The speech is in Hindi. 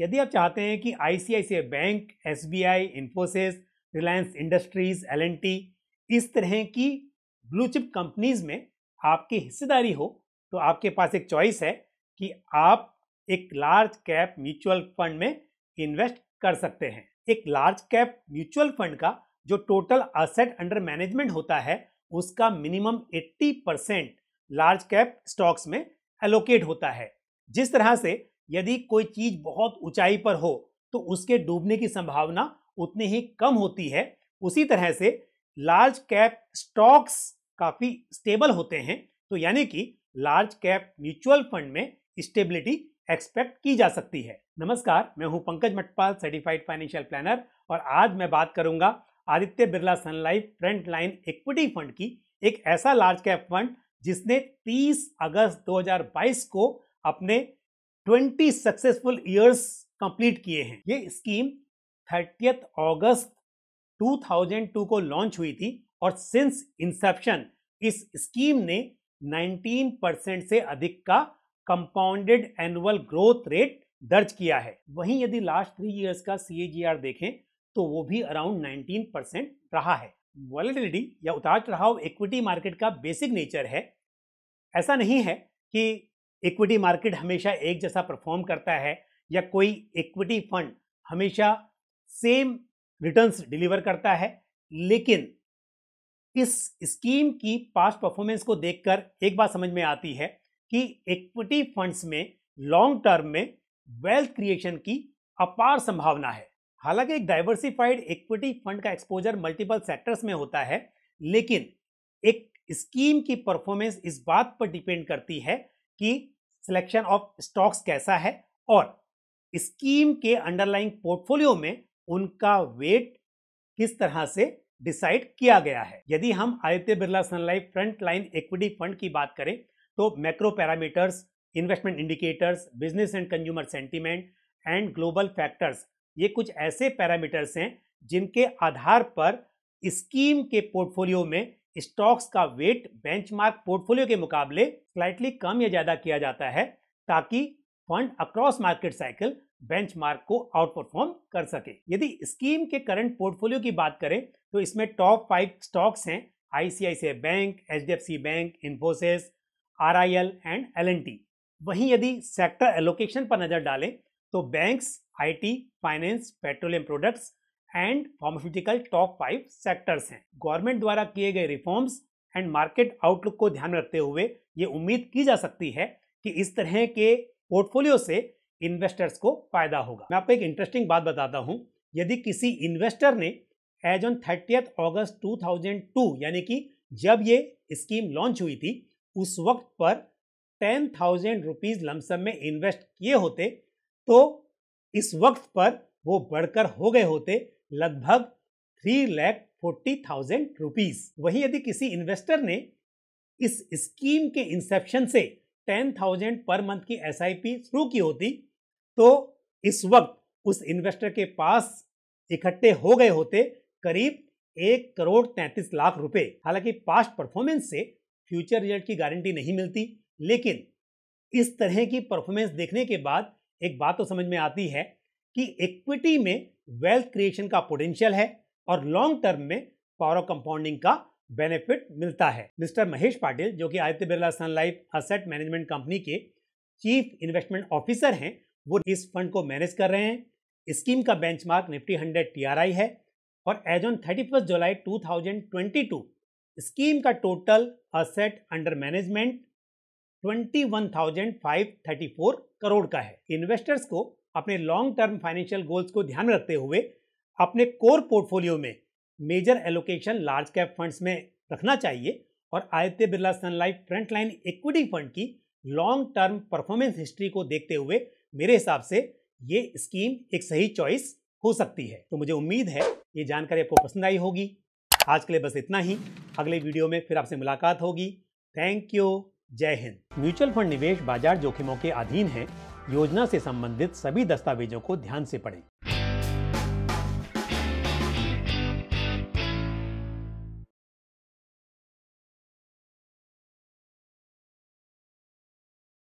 यदि आप चाहते हैं कि आईसीआईसीआई बैंक आई इंफोसिस रिलायंस इंडस्ट्रीज टी इस तरह की ब्लू चिप कंपनीज में आपकी हिस्सेदारी हो तो आपके पास एक चॉइस है कि आप एक लार्ज कैप म्यूचुअल फंड में इन्वेस्ट कर सकते हैं एक लार्ज कैप म्यूचुअल फंड का जो टोटल असेट अंडर मैनेजमेंट होता है उसका minimum 80 percent large cap stocks में एलोकेट होता है जिस तरह से यदि कोई चीज बहुत ऊंचाई पर हो तो उसके डूबने की संभावना उतनी ही कम होती है उसी तरह से लार्ज कैप स्टॉक्स काफ़ी स्टेबल होते हैं तो यानी कि लार्ज कैप म्यूचुअल फंड में स्टेबिलिटी एक्सपेक्ट की जा सकती है नमस्कार मैं हूं Pankaj Matpal certified financial planner और आज मैं बात करूंगा Aditya Birla Sun Life front line equity fund की एक ऐसा लार्ज कैप फंड जिसने 30 अगस्त 2022 को अपने ट्वेंटी सक्सेसफुल ईयर्स कंप्लीट किए हैं ये स्कीम थर्टियथ अगस्त 2002 को लॉन्च हुई थी और सिंस इंसेप्शन इस स्कीम ने 19 परसेंट से अधिक का कंपाउंडेड एनुअल ग्रोथ रेट दर्ज किया है वहीं यदि लास्ट थ्री इयर्स का सी देखें तो वो भी अराउंड 19 परसेंट रहा है वॉलिडिलिटी या उतार चढ़ाव इक्विटी मार्केट का बेसिक नेचर है ऐसा नहीं है कि इक्विटी मार्केट हमेशा एक जैसा परफॉर्म करता है या कोई इक्विटी फंड हमेशा सेम रिटर्न्स डिलीवर करता है लेकिन इस स्कीम की पास्ट परफॉर्मेंस को देखकर एक बात समझ में आती है कि इक्विटी फंड्स में लॉन्ग टर्म में वेल्थ क्रिएशन की अपार संभावना है हालांकि एक डाइवर्सिफाइड इक्विटी फंड का एक्सपोजर मल्टीपल सेक्टर्स में होता है लेकिन एक स्कीम की परफॉर्मेंस इस बात पर डिपेंड करती है कि सिलेक्शन ऑफ स्टॉक्स कैसा है और स्कीम के अंडरलाइंग पोर्टफोलियो में उनका वेट किस तरह से डिसाइड किया गया है यदि हम Aditya Birla Sun Life front line equity fund की बात करें तो macro parameters investment indicators business and consumer sentiment and global factors ये कुछ ऐसे पैरामीटर्स हैं जिनके आधार पर स्कीम के पोर्टफोलियो में स्टॉक्स का वेट बेंचमार्क पोर्टफोलियो के मुकाबले स्लाइटली कम या ज्यादा किया जाता है ताकि fund across market cycle benchmark को आउट परफॉर्म कर सके यदि स्कीम के करंट पोर्टफोलियो की बात करें तो इसमें टॉप फाइव स्टॉक्स हैं ICICI bank H D F C bank Infosys R I L and L N T वहीं यदि सेक्टर एलोकेशन पर नजर डालें तो banks I T finance petroleum products and pharmaceutical top five sectors हैं गवर्नमेंट द्वारा किए गए रिफॉर्म्स एंड मार्केट आउटलुक को ध्यान में रखते हुए ये उम्मीद की जा सकती है कि इस तरह के पोर्टफोलियो से इन्वेस्टर्स को फायदा होगा मैं आपको एक इंटरेस्टिंग बात बताता हूँ यदि किसी इन्वेस्टर ने एज ऑन थर्टी अगस्त 2002 यानी कि जब ये स्कीम लॉन्च हुई थी उस वक्त पर टेन थाउजेंड रुपीज लमसम में इन्वेस्ट किए होते तो इस वक्त पर वो बढ़कर हो गए होते लगभग three lakh forty thousand rupees वही यदि किसी इन्वेस्टर ने इस स्कीम के इंसेप्शन से टेन थाउजेंड पर मंथ की एस शुरू की होती तो इस वक्त उस इन्वेस्टर के पास इकट्ठे हो गए होते करीब एक करोड़ तैंतीस लाख रुपए हालांकि पास्ट परफॉर्मेंस से फ्यूचर रिजल्ट की गारंटी नहीं मिलती लेकिन इस तरह की परफॉर्मेंस देखने के बाद एक बात तो समझ में आती है कि इक्विटी में वेल्थ क्रिएशन का पोटेंशियल है और लॉन्ग टर्म में पावर ऑफ कंपाउंडिंग का बेनिफिट मिलता है मिस्टर महेश पाटिल जो कि Aditya Birla Sun Life asset management company के चीफ इन्वेस्टमेंट ऑफिसर हैं वो इस फंड को मैनेज कर रहे हैं स्कीम का बेंचमार्क निफ्टी हंड्रेड टी है और as on thirty first July two thousand twenty two scheme का total asset under management twenty one thousand five thirty four crore का है इन्वेस्टर्स को अपने लॉन्ग टर्म फाइनेंशियल गोल्स को ध्यान में रखते हुए अपने कोर पोर्टफोलियो में major allocation large cap funds में रखना चाहिए और Aditya Birla Sun Life front line equity fund की लॉन्ग टर्म परफॉर्मेंस हिस्ट्री को देखते हुए मेरे हिसाब से ये स्कीम एक सही चॉइस हो सकती है तो मुझे उम्मीद है ये जानकारी आपको पसंद आई होगी आज के लिए बस इतना ही अगले वीडियो में फिर आपसे मुलाकात होगी थैंक यू जय हिंद म्यूचुअल फंड निवेश बाजार जोखिमों के अधीन है योजना से संबंधित सभी दस्तावेजों को ध्यान से पढ़ें